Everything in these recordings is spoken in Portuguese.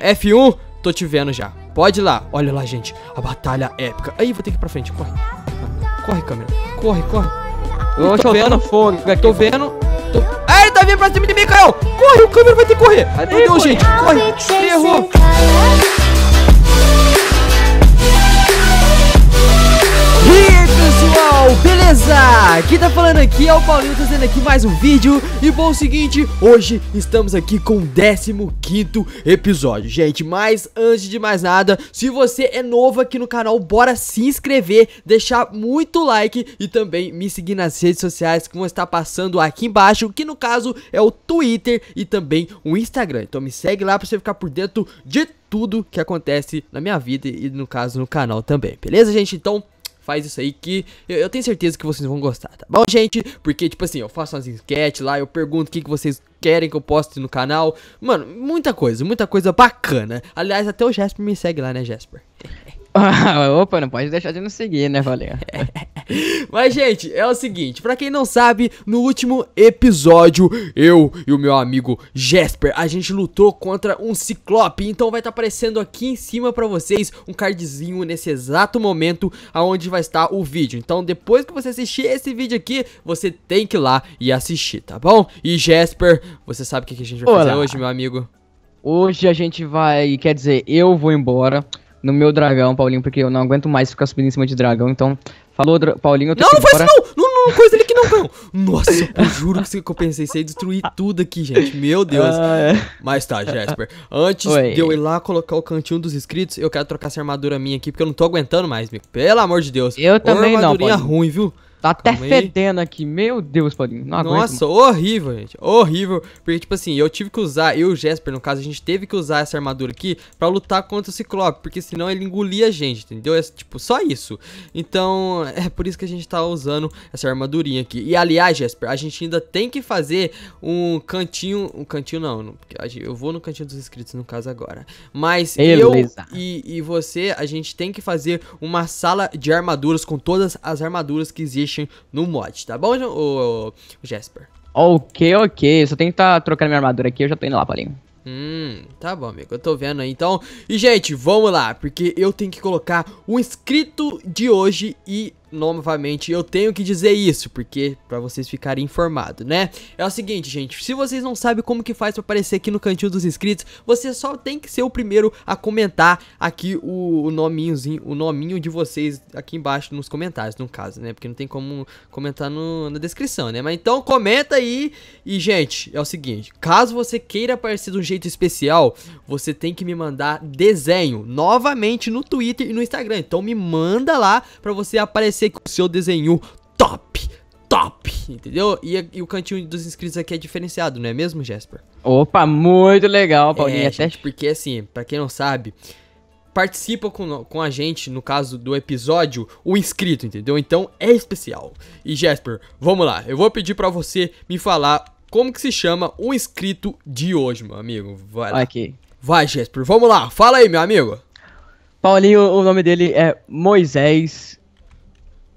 F1, tô te vendo já. Pode ir lá. Olha lá, gente. A batalha épica. Aí, vou ter que ir pra frente. Corre. Corre, câmera. Corre, corre. Eu tô vendo. Fogo tô vendo. Tô... Ah, ele tá vindo pra cima de mim, Carol. Corre, o câmera vai ter que correr. Meu Deus, gente. Corre. Ele errou. pessoal, beleza? Quem tá falando aqui é o Paulinho trazendo tá aqui mais um vídeo E bom, é o seguinte, hoje estamos aqui com o 15º episódio Gente, mas antes de mais nada, se você é novo aqui no canal Bora se inscrever, deixar muito like E também me seguir nas redes sociais que vão estar passando aqui embaixo Que no caso é o Twitter e também o Instagram Então me segue lá pra você ficar por dentro de tudo que acontece na minha vida e no caso no canal também, beleza gente? Então faz isso aí que eu, eu, tenho certeza que vocês vão gostar, tá bom, gente? Porque, tipo assim, eu faço umas enquetes lá, eu pergunto o que, que vocês querem que eu poste no canal. Mano, muita coisa, muita coisa bacana. Aliás, até o Jasper me segue lá, né, Jasper? Ah, opa, não pode deixar de nos seguir, né, valeu? Mas, gente, é o seguinte: para quem não sabe, no último episódio, eu e o meu amigo Jasper, a gente lutou contra um ciclope. Então, vai estar tá aparecendo aqui em cima para vocês um cardzinho nesse exato momento aonde vai estar o vídeo. Então, depois que você assistir esse vídeo aqui, você tem que ir lá e assistir, tá bom? E, Jasper, você sabe o que a gente vai Olá. fazer hoje, meu amigo? Hoje a gente vai, quer dizer, eu vou embora no meu dragão, Paulinho, porque eu não aguento mais ficar subindo em cima de dragão. Então, Falou, Paulinho, eu tô Não, não foi isso não! Não, não, coisa ali que não, não. Nossa, eu juro que eu pensei, sei destruir tudo aqui, gente. Meu Deus. Ah, é. Mas tá, Jasper. Antes Oi. de eu ir lá colocar o cantinho dos inscritos, eu quero trocar essa armadura minha aqui, porque eu não tô aguentando mais, amigo. Pelo amor de Deus. Eu Ô, também não, Paulinho. armadura ruim, viu? Tá até Calma fedendo aí. aqui. Meu Deus, Paulinho. Não aguento, Nossa, mano. horrível, gente. Horrível. Porque, tipo assim, eu tive que usar, eu e o Jesper, no caso, a gente teve que usar essa armadura aqui pra lutar contra o Ciclope. Porque senão ele engolia a gente, entendeu? É, tipo, só isso. Então, é por isso que a gente tá usando essa armadurinha aqui. E, aliás, Jesper, a gente ainda tem que fazer um cantinho... Um cantinho não, não eu vou no cantinho dos inscritos, no caso, agora. Mas Beleza. eu e, e você, a gente tem que fazer uma sala de armaduras com todas as armaduras que existem no mod, tá bom, o Jasper? Ok, ok. Só tem que estar tá trocando minha armadura aqui, eu já tô indo lá, Paulinho. Hum, tá bom, amigo. Eu tô vendo aí então. E, gente, vamos lá, porque eu tenho que colocar o inscrito de hoje e novamente, eu tenho que dizer isso, porque para vocês ficarem informados, né? É o seguinte, gente, se vocês não sabem como que faz para aparecer aqui no cantinho dos inscritos, você só tem que ser o primeiro a comentar aqui o, o nominhozinho, o nominho de vocês aqui embaixo nos comentários, no caso, né? Porque não tem como comentar no, na descrição, né? Mas então comenta aí e, gente, é o seguinte, caso você queira aparecer de um jeito especial, você tem que me mandar desenho novamente no Twitter e no Instagram. Então me manda lá para você aparecer que o seu desenho top, top, entendeu? E, e, o cantinho dos inscritos aqui é diferenciado, não é mesmo, Jasper? Opa, muito legal, é, Paulinho. É, até... gente, porque assim, para quem não sabe, participa com, com a gente, no caso do episódio, o inscrito, entendeu? Então é especial. E Jasper, vamos lá, eu vou pedir para você me falar como que se chama o inscrito de hoje, meu amigo. Vai lá. Aqui. Vai, Jasper, vamos lá, fala aí, meu amigo. Paulinho, o nome dele é Moisés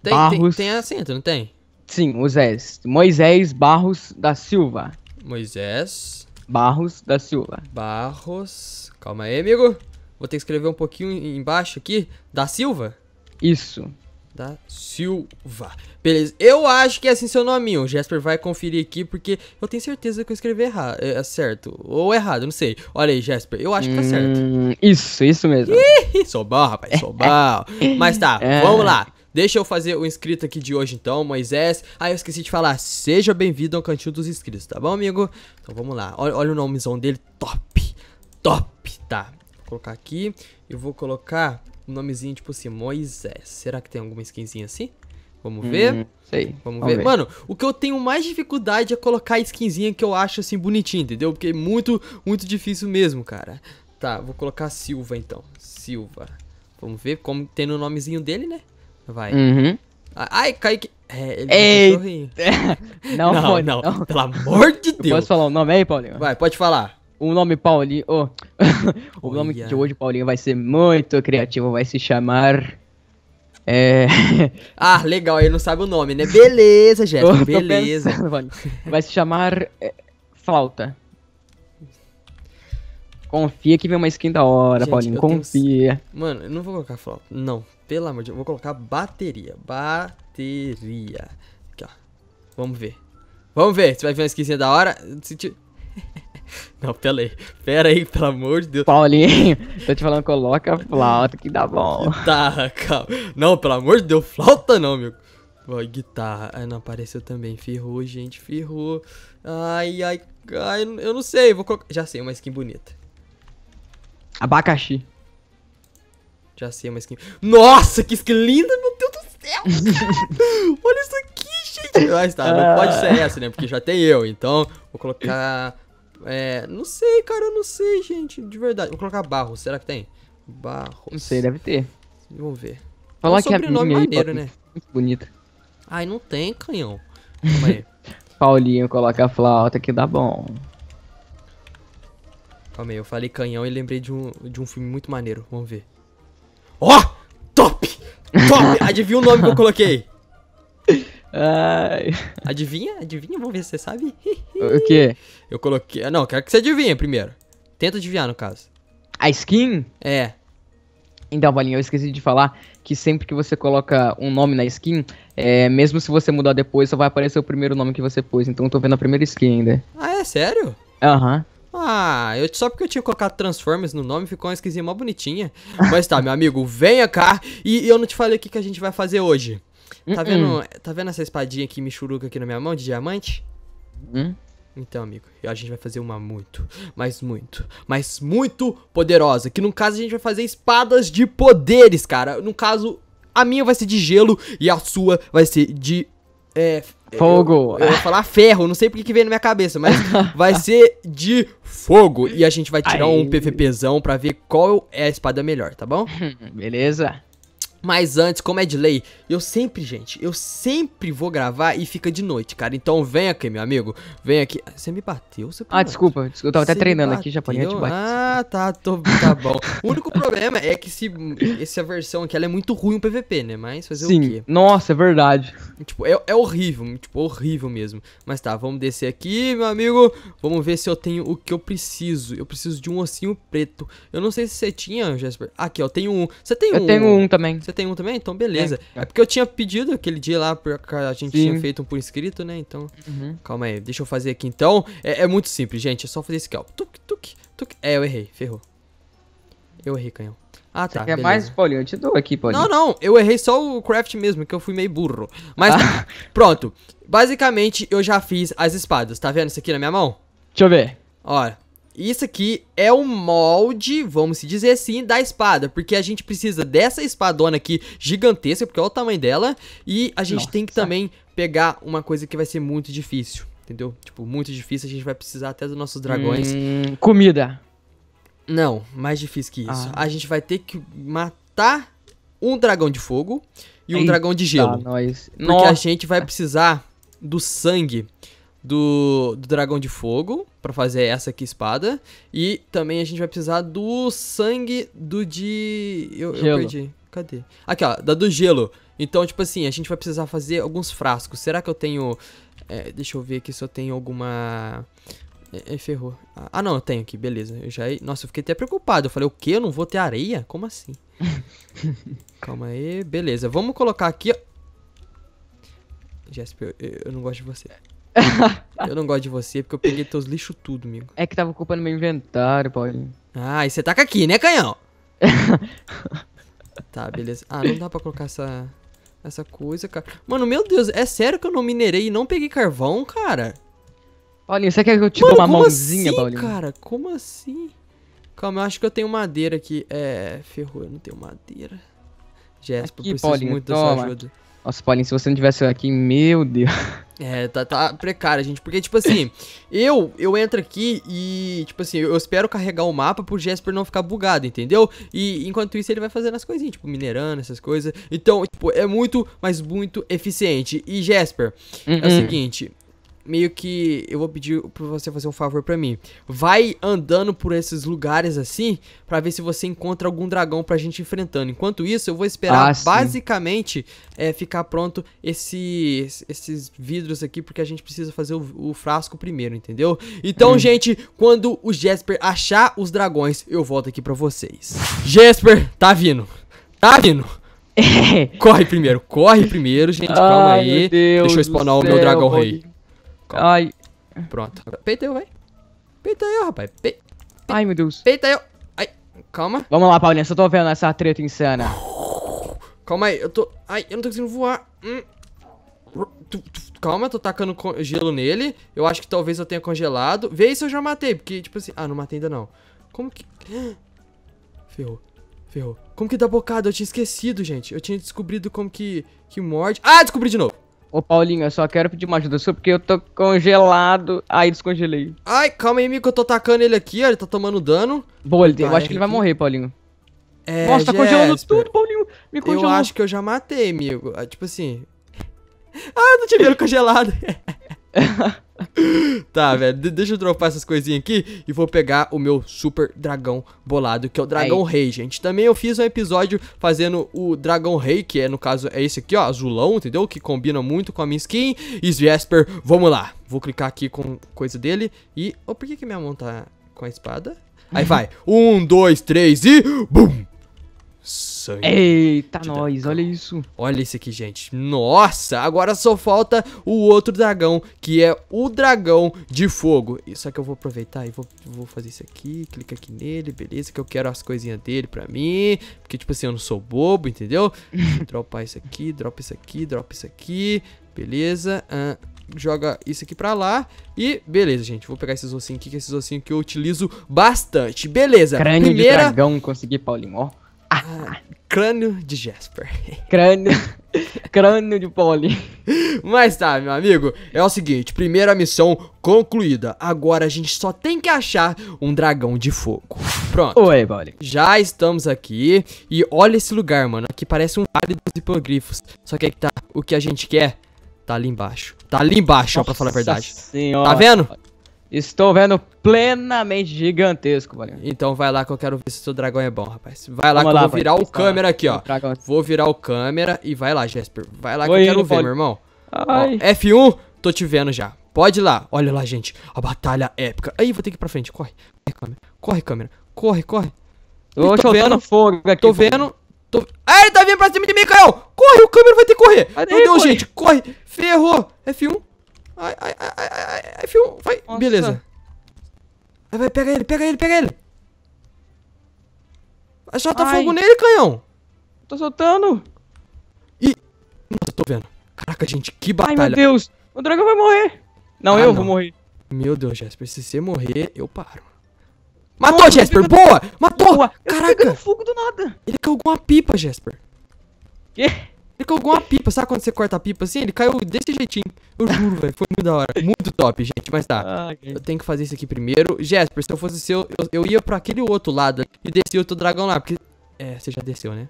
tem, Barros. Tem, tem acento, não tem? Sim, Moisés. Moisés Barros da Silva. Moisés. Barros da Silva. Barros. Calma aí, amigo. Vou ter que escrever um pouquinho embaixo aqui. Da Silva? Isso. Da Silva. Beleza. Eu acho que é assim seu nome O Jasper vai conferir aqui, porque eu tenho certeza que eu escrevi errado. É, é, certo. Ou errado, não sei. Olha aí, Jasper. Eu acho que tá certo. Hum, isso, isso mesmo. Ih, sou bom, rapaz. Sou bom. Mas tá, é. vamos lá. Deixa eu fazer o inscrito aqui de hoje então, Moisés. Ah, eu esqueci de falar, seja bem-vindo ao Cantinho dos Inscritos, tá bom, amigo? Então vamos lá, olha, olha o nomezão dele, top, top, tá. Vou colocar aqui e vou colocar um nomezinho tipo assim, Moisés. Será que tem alguma skinzinha assim? Vamos hum, ver? Hum, sei. Vamos, vamos ver. ver. Mano, o que eu tenho mais dificuldade é colocar a skinzinha que eu acho assim bonitinha, entendeu? Porque é muito, muito difícil mesmo, cara. Tá, vou colocar Silva então. Silva. Vamos ver como tem no nomezinho dele, né? Vai. Uhum. Ai, Kaique. É, ele é. Ei. não, não, foi, não, não, Pelo amor de Deus. Eu posso falar o um nome aí, Paulinho? Vai, pode falar. O nome Paulinho. Oh. o nome de hoje, Paulinho, vai ser muito criativo. Vai se chamar. É. ah, legal, ele não sabe o nome, né? Beleza, Jéssica, beleza. Pensando, vai se chamar. É, flauta. Confia que vem uma skin da hora, Gente, Paulinho. Confia. Tenho... Mano, eu não vou colocar flauta. Não, pelo amor de Deus. Vou colocar bateria. Bateria. Aqui, ó. Vamos ver. Vamos ver se vai vir uma skinzinha da hora. Não, pera aí. Pera aí, pelo amor de Deus. Paulinho, tô te falando, coloca flauta que dá bom. Guitarra, calma. Não, pelo amor de Deus, flauta não, meu. Ó, guitarra. Ai, não apareceu também. Ferrou, gente, ferrou. Ai, ai, ai, eu não sei. Vou colocar... Já sei, uma skin bonita. Abacaxi. Já sei, é uma que. Nossa, que linda, meu Deus do céu! Olha isso aqui, gente! Mas ah, tá, não ah. pode ser essa, né? Porque já tem eu, então vou colocar. É, não sei, cara, eu não sei, gente, de verdade. Vou colocar barro, será que tem? Barro. Não sei, deve ter. Vamos ver. Fala né? é um que sobrenome é maneiro, aí, né? Muito bonito. Ai, não tem canhão. Calma aí. Paulinho coloca a flauta que dá bom. Calma aí, eu falei canhão e lembrei de um, de um filme muito maneiro. Vamos ver. Ó! Oh, top! Top! Adivinha o nome que eu coloquei? Ai. Adivinha? Adivinha? Vamos ver se você sabe. o quê? Eu coloquei. Ah, não, quero que você adivinhe primeiro. Tenta adivinhar, no caso. A skin? É. Então, Valinho, eu esqueci de falar que sempre que você coloca um nome na skin, é, mesmo se você mudar depois, só vai aparecer o primeiro nome que você pôs. Então eu tô vendo a primeira skin ainda. Ah, é? Sério? Aham. Uhum. Ah, eu, só porque eu tinha colocado Transformers no nome, ficou uma esquisinha mó bonitinha. Mas tá, meu amigo, venha cá. E, e eu não te falei o que, que a gente vai fazer hoje. Tá, uh-uh. vendo, tá vendo essa espadinha aqui, michuruca aqui na minha mão, de diamante? Hum? então, amigo, a gente vai fazer uma muito, mas muito, mas muito poderosa. Que no caso a gente vai fazer espadas de poderes, cara. No caso, a minha vai ser de gelo e a sua vai ser de é, fogo. Eu, eu, ia falar ferro, não sei porque que veio na minha cabeça, mas vai ser de fogo. E a gente vai tirar Aí. um PVPzão pra ver qual é a espada melhor, tá bom? Beleza. Mas antes, como é de lei, eu sempre, gente, eu sempre vou gravar e fica de noite, cara. Então vem aqui, meu amigo. Vem aqui. Você me bateu? Você ah, desculpa, desculpa. Eu tava Você até treinando aqui, já Ah, tá, tô, tá bom. o único problema é que esse, essa versão aqui ela é muito ruim no PVP, né? Mas fazer Sim. o quê? Nossa, é verdade. Tipo, é, é horrível, tipo, horrível mesmo. Mas tá, vamos descer aqui, meu amigo. Vamos ver se eu tenho o que eu preciso. Eu preciso de um ossinho preto. Eu não sei se você tinha, Jasper. Aqui, ó, Tenho um. Você tem eu um. Eu tenho um também. Você tem um também? Então, beleza. É, é porque eu tinha pedido aquele dia lá, porque a gente Sim. tinha feito um por inscrito, né? Então, uhum. calma aí. Deixa eu fazer aqui então. É, é, muito simples, gente. É só fazer esse aqui, ó. Tuc, tuc, tuc. É, eu errei. Ferrou. Eu errei, canhão. Ah, tá. quer beleza. mais, Paulinho? Eu te dou aqui, Paulinho. Não, não. Eu errei só o craft mesmo, que eu fui meio burro. Mas, ah. pronto. Basicamente, eu já fiz as espadas. Tá vendo isso aqui na minha mão? Deixa eu ver. Olha. Isso aqui é o molde, vamos se dizer assim, da espada, porque a gente precisa dessa espadona aqui gigantesca, porque olha o tamanho dela, e a gente Nossa. tem que também pegar uma coisa que vai ser muito difícil, entendeu? Tipo, muito difícil, a gente vai precisar até dos nossos dragões. Hum, comida. Não, mais difícil que isso. Ah. A gente vai ter que matar um dragão de fogo e um Eita, dragão de gelo. Nós. Porque Nossa. a gente vai precisar do sangue do, do dragão de fogo para fazer essa aqui espada. E também a gente vai precisar do sangue do de. Eu, eu perdi. Cadê? Aqui, ó, da do gelo. Então, tipo assim, a gente vai precisar fazer alguns frascos. Será que eu tenho. É, deixa eu ver aqui se eu tenho alguma. É, é ferrou. Ah, não, eu tenho aqui, beleza. Eu já... Nossa, eu fiquei até preocupado. Eu falei, o quê? Eu não vou ter areia? Como assim? Calma aí, beleza. Vamos colocar aqui, ó. eu, eu não gosto de você eu não gosto de você porque eu peguei teus lixos tudo, amigo. É que tava ocupando meu inventário, Paulinho. Ah, e você taca tá aqui, né, canhão? tá, beleza. Ah, não dá pra colocar essa, essa coisa, cara. Mano, meu Deus, é sério que eu não minerei e não peguei carvão, cara? Paulinho, você quer que eu te dê dou uma mãozinha, assim, Paulinho? cara? Como assim? Calma, eu acho que eu tenho madeira aqui. É, ferrou, eu não tenho madeira. Jéssica, eu preciso Paulinho, muito toma. sua ajuda. Nossa, Paulinho, se você não tivesse aqui, meu Deus. É, tá, tá precário, gente. Porque, tipo assim, eu eu entro aqui e, tipo assim, eu espero carregar o mapa pro Jesper não ficar bugado, entendeu? E enquanto isso ele vai fazendo as coisinhas, tipo, minerando, essas coisas. Então, tipo, é muito, mas muito eficiente. E Jesper, é o uhum. seguinte, meio que eu vou pedir para você fazer um favor para mim. Vai andando por esses lugares assim para ver se você encontra algum dragão pra gente enfrentando. Enquanto isso, eu vou esperar ah, basicamente é, ficar pronto esses vidros aqui porque a gente precisa fazer o, o frasco primeiro, entendeu? Então, hum. gente, quando o Jesper achar os dragões, eu volto aqui para vocês. Jesper, tá vindo. Tá vindo. corre primeiro, corre primeiro, gente. Ai, calma aí. Deixa eu spawnar o meu dragão rei. Ai. Pronto. Peita eu, vai. Peita eu, rapaz. Pe... Pe... Ai, meu Deus. Peita eu. Ai. Calma. Vamos lá, Paulinha. Só tô vendo essa treta insana. Calma aí. Eu tô... Ai, eu não tô conseguindo voar. Hum. Calma, tô tacando gelo nele. Eu acho que talvez eu tenha congelado. Vê se eu já matei, porque, tipo assim... Ah, não matei ainda não. Como que... Ferrou. Ferrou. Como que dá bocado? Eu tinha esquecido, gente. Eu tinha descobrido como que... Que morde... Ah, descobri de novo. Ô Paulinho, eu só quero pedir uma ajuda sua porque eu tô congelado. Aí descongelei. Ai, calma aí, amigo, eu tô tacando ele aqui, ó. Ele tá tomando dano. Boa, ele, eu acho que ele vai morrer, Paulinho. É, Nossa, tá congelando tudo, Paulinho. Me congelou. Eu acho que eu já matei, amigo. Ah, tipo assim. Ah, não tinha viram congelado. tá, velho. De deixa eu dropar essas coisinhas aqui e vou pegar o meu super dragão bolado, que é o Dragão Aí. Rei, gente. Também eu fiz um episódio fazendo o Dragão Rei, que é, no caso, é esse aqui, ó, azulão, entendeu? Que combina muito com a minha skin. E Vesper, vamos lá. Vou clicar aqui com coisa dele e... Oh, por que que minha mão tá com a espada? Aí vai. Um, dois, três e... Bum! sangue. Eita, nós, olha isso. Olha isso aqui, gente. Nossa, agora só falta o outro dragão, que é o dragão de fogo. Só que eu vou aproveitar e vou, vou fazer isso aqui, clica aqui nele, beleza, que eu quero as coisinhas dele pra mim, porque, tipo assim, eu não sou bobo, entendeu? dropar isso aqui, dropa isso aqui, dropa isso aqui, beleza. Ah, joga isso aqui pra lá. E beleza, gente. Vou pegar esses ossinhos aqui, que é esses ossinhos que eu utilizo bastante. Beleza. Crânio Primeira... de dragão, consegui, Paulinho, ó. Ah. Crânio de Jasper. Crânio. Crânio de Polly. Mas tá, meu amigo, é o seguinte, primeira missão concluída. Agora a gente só tem que achar um dragão de fogo. Pronto. Oi, Polly. Já estamos aqui e olha esse lugar, mano. Aqui parece um vale dos hipogrifos. Só que aí tá, o que a gente quer tá ali embaixo. Tá ali embaixo, Nossa ó, pra falar a verdade. Senhora. Tá vendo? Estou vendo plenamente gigantesco, valeu. Então vai lá que eu quero ver se seu dragão é bom, rapaz. Vai lá Vamos que eu vou virar vai. o câmera aqui, ó. Vou virar o câmera e vai lá, Jasper. Vai lá Oi, que eu quero ver, pode... meu irmão. Ó, F1, tô te vendo já. Pode ir lá. Olha lá, gente. A batalha épica. Aí, vou ter que ir pra frente. Corre. Corre, câmera. Corre, câmera. Corre, corre. Eu tô, tô vendo fogo aqui. Tô vendo. Tô... Ah, ele tá vindo pra cima de mim, Caio! Corre, o câmera vai ter que correr. Meu Deus, gente. Corre. Ferrou. F1. Ai, ai, ai, ai, ai, ai filho, vai. Nossa. Beleza. Vai, vai, pega ele, pega ele, pega ele. Vai soltar fogo nele, canhão. Tô soltando. E... Nossa, tô vendo. Caraca, gente, que batalha. Ai, meu Deus. O dragão vai morrer. Não, ah, eu não. vou morrer. Meu Deus, Jasper, se você morrer, eu paro. Matou, Nossa, Jasper! Pegando... Boa! Matou! Boa. Caraca! Eu fogo do nada. Ele com uma pipa, Jasper. Que? Ele colocou uma pipa, sabe quando você corta a pipa assim? Ele caiu desse jeitinho. Eu juro, velho. Foi muito da hora. Muito top, gente. Mas tá. Ah, Eu tenho que fazer isso aqui primeiro. Jasper, se eu fosse seu, eu, eu ia pra aquele outro lado e descia outro dragão lá. Porque. É, você já desceu, né?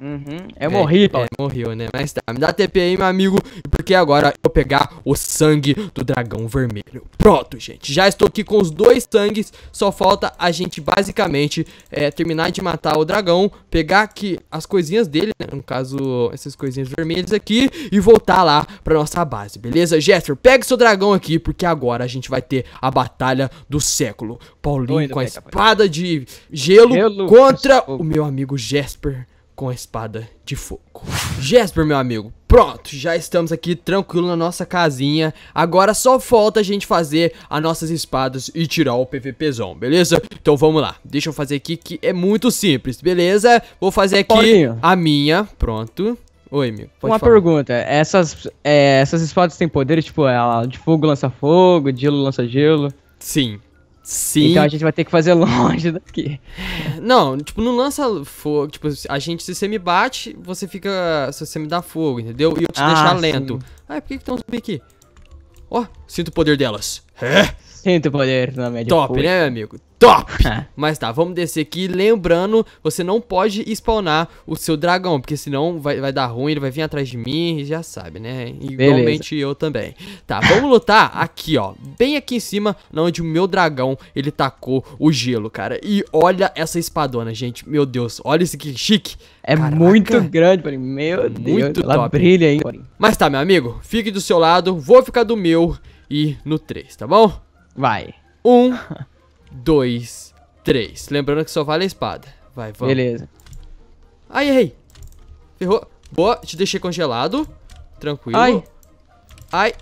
Uhum. Eu é, morri, Paulo. É, morreu, né? Mas tá, me dá TP aí, meu amigo, porque agora eu vou pegar o sangue do dragão vermelho. Pronto, gente. Já estou aqui com os dois sangues. Só falta a gente, basicamente, é, terminar de matar o dragão, pegar aqui as coisinhas dele, né? No caso, essas coisinhas vermelhas aqui, e voltar lá pra nossa base, beleza? Jester, pega seu dragão aqui, porque agora a gente vai ter a batalha do século. Paulinho indo, com a espada de gelo, gelo contra o meu amigo Jasper com a espada de fogo. Jasper, meu amigo, pronto, já estamos aqui tranquilo na nossa casinha. Agora só falta a gente fazer as nossas espadas e tirar o PVPzão, beleza? Então vamos lá, deixa eu fazer aqui que é muito simples, beleza? Vou fazer aqui a minha, pronto. Oi, meu. Uma falar. pergunta, essas, é, essas espadas têm poderes, tipo, ela de fogo lança fogo, de gelo lança gelo? Sim, Sim. Então a gente vai ter que fazer longe daqui. Não, tipo, não lança fogo. Tipo, a gente, se você me bate, você fica. Se você me dá fogo, entendeu? E eu te ah, deixar lento. Sim. Ah, por que estão subindo aqui? Ó, oh, sinto o poder delas. É? Muito poder na média. Top, pura. né, amigo? Top! Ah. Mas tá, vamos descer aqui. Lembrando, você não pode spawnar o seu dragão, porque senão vai, vai dar ruim, ele vai vir atrás de mim, já sabe, né? Igualmente Beleza. eu também. Tá, vamos lutar aqui, ó. Bem aqui em cima, onde o meu dragão, ele tacou o gelo, cara. E olha essa espadona, gente. Meu Deus, olha isso aqui, chique. É Caraca. muito grande, porém. Meu muito Deus, top. ela brilha, hein, Mas tá, meu amigo, fique do seu lado, vou ficar do meu e no 3, tá bom? Vai. Um, dois, três. Lembrando que só vale a espada. Vai, vamos. Beleza. Ai, errei. Ferrou. Boa, te deixei congelado. Tranquilo. Ai. Ai,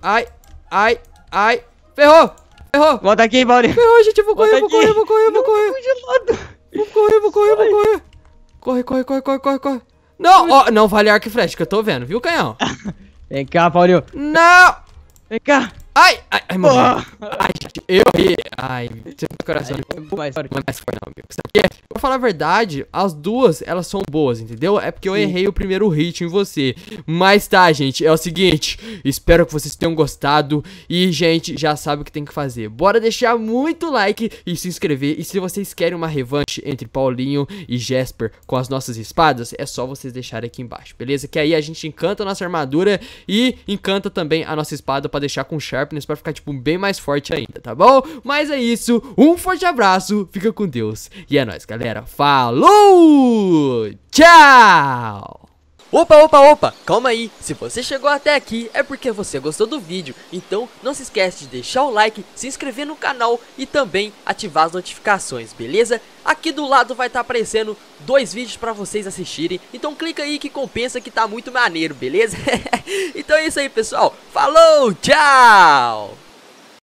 ai, ai, ai. Ferrou, ferrou. Volta aqui, Bauri. Ferrou, gente. Eu vou correr, vou correr, vou correr, vou correr, congelado. correr. Vou correr, vou correr, vou correr. Corre, corre, corre, corre, corre, corre. Não, ó, oh, não vale arco e flecha, que eu tô vendo, viu, canhão? Vem cá, Paulinho. Não! Vem cá. Ai, ai, ai, mano. Ah. Ai, gente, eu ri. Ai, meu coração. Ai, foi mais forte. Foi mais forte, não, Porque, pra falar a verdade, as duas, elas são boas, entendeu? É porque eu Sim. errei o primeiro hit em você. Mas tá, gente, é o seguinte. Espero que vocês tenham gostado. E, gente, já sabe o que tem que fazer. Bora deixar muito like e se inscrever. E se vocês querem uma revanche entre Paulinho e Jasper com as nossas espadas, é só vocês deixarem aqui embaixo, beleza? Que aí a gente encanta a nossa armadura e encanta também a nossa espada pra deixar com charme Sharpness né? pra ficar, tipo, bem mais forte ainda, tá bom? Mas é isso, um forte abraço, fica com Deus. E é nóis, galera. Falou! Tchau! Opa, opa, opa, calma aí, se você chegou até aqui é porque você gostou do vídeo, então não se esquece de deixar o like, se inscrever no canal e também ativar as notificações, beleza? Aqui do lado vai estar tá aparecendo dois vídeos para vocês assistirem, então clica aí que compensa que tá muito maneiro, beleza? então é isso aí pessoal, falou, tchau!